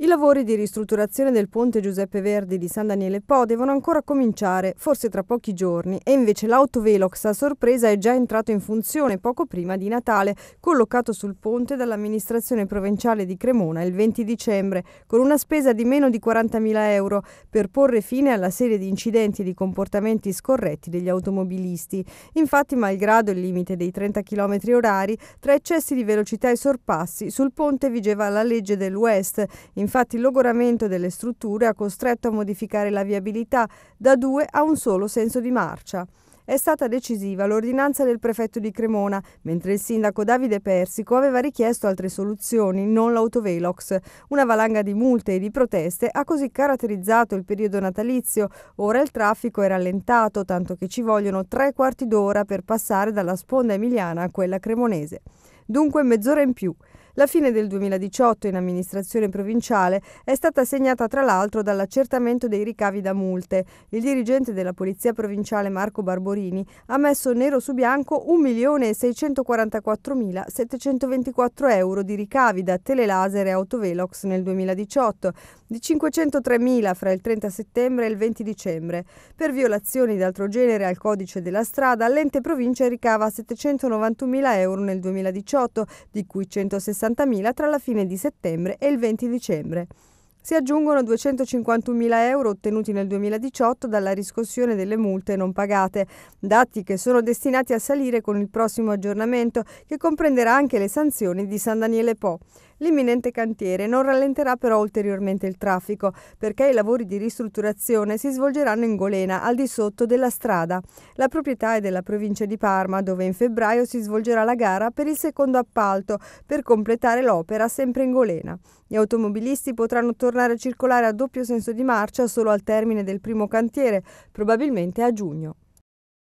I lavori di ristrutturazione del ponte Giuseppe Verdi di San Daniele Po devono ancora cominciare, forse tra pochi giorni, e invece l'autovelox a sorpresa è già entrato in funzione poco prima di Natale, collocato sul ponte dall'amministrazione provinciale di Cremona il 20 dicembre, con una spesa di meno di 40.000 euro, per porre fine alla serie di incidenti e di comportamenti scorretti degli automobilisti. Infatti, malgrado il limite dei 30 km orari, tra eccessi di velocità e sorpassi, sul ponte vigeva la legge del West, in Infatti il logoramento delle strutture ha costretto a modificare la viabilità da due a un solo senso di marcia. È stata decisiva l'ordinanza del prefetto di Cremona, mentre il sindaco Davide Persico aveva richiesto altre soluzioni, non l'autovelox. Una valanga di multe e di proteste ha così caratterizzato il periodo natalizio. Ora il traffico è rallentato, tanto che ci vogliono tre quarti d'ora per passare dalla sponda emiliana a quella cremonese. Dunque mezz'ora in più. La fine del 2018 in amministrazione provinciale è stata segnata tra l'altro dall'accertamento dei ricavi da multe. Il dirigente della Polizia Provinciale Marco Barborini ha messo nero su bianco 1.644.724 euro di ricavi da telelaser e autovelox nel 2018, di 503.000 fra il 30 settembre e il 20 dicembre. Per violazioni d'altro genere al codice della strada, l'ente provincia ricava 791.000 euro nel 2018, di cui 160 170.000 tra la fine di settembre e il 20 dicembre. Si aggiungono 251.000 euro ottenuti nel 2018 dalla riscossione delle multe non pagate, dati che sono destinati a salire con il prossimo aggiornamento che comprenderà anche le sanzioni di San Daniele Po. L'imminente cantiere non rallenterà però ulteriormente il traffico perché i lavori di ristrutturazione si svolgeranno in Golena, al di sotto della strada. La proprietà è della provincia di Parma, dove in febbraio si svolgerà la gara per il secondo appalto per completare l'opera sempre in Golena. Gli automobilisti potranno tornare a circolare a doppio senso di marcia solo al termine del primo cantiere, probabilmente a giugno.